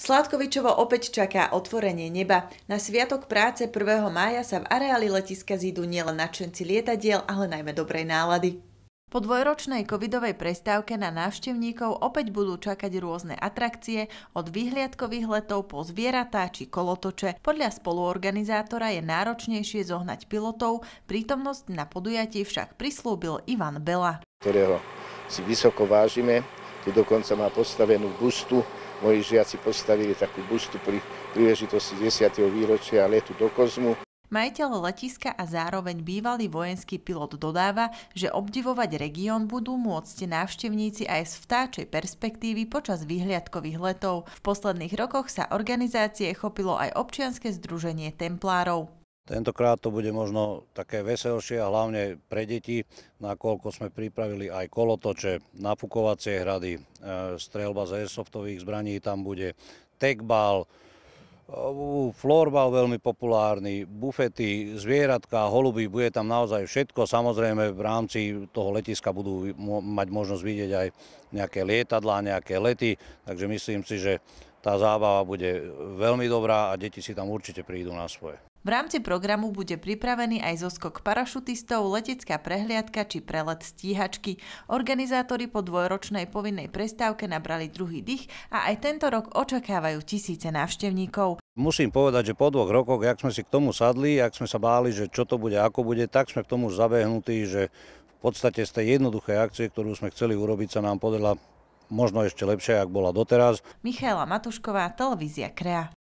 Sládkovičovo opäť čaká otvorenie neba. Na Sviatok práce 1. mája sa v areáli letiska zídu nielen nadšenci lietadiel, ale najmä dobrej nálady. Po dvojročnej covidovej prestávke na návštevníkov opäť budú čakať rôzne atrakcie, od vyhliadkových letov po zvieratá či kolotoče. Podľa spoluorganizátora je náročnejšie zohnať pilotov, prítomnosť na podujatí však prislúbil Ivan Bela. Ktorého si vysoko vážime, tu dokonca má postavenú bustu Moji žiaci postavili takú bustu pri príležitosti 10. výročia letu do kozmu. Majiteľ letiska a zároveň bývalý vojenský pilot dodáva, že obdivovať región budú môcť návštevníci aj z vtáčej perspektívy počas vyhliadkových letov. V posledných rokoch sa organizácie chopilo aj občianske združenie Templárov. Tentokrát to bude možno také veselšie a hlavne pre deti, nakoľko sme pripravili aj kolotoče, nafukovacie hrady, e, strelba z airsoftových zbraní tam bude, tekbal, e, florbal veľmi populárny, bufety, zvieratka, holuby, bude tam naozaj všetko. Samozrejme v rámci toho letiska budú mať možnosť vidieť aj nejaké lietadlá, nejaké lety, takže myslím si, že tá zábava bude veľmi dobrá a deti si tam určite prídu na svoje. V rámci programu bude pripravený aj zoskok parašutistov, letecká prehliadka či prelet stíhačky. Organizátori po dvojročnej povinnej prestávke nabrali druhý dých a aj tento rok očakávajú tisíce návštevníkov. Musím povedať, že po dvoch rokoch, jak sme si k tomu sadli, jak sme sa báli, že čo to bude, ako bude, tak sme k tomu zabehnutí, že v podstate z tej jednoduchej akcie, ktorú sme chceli urobiť, sa nám podarila možno ešte lepšia, ako bola doteraz. Michaela Matušková, televízia Krea.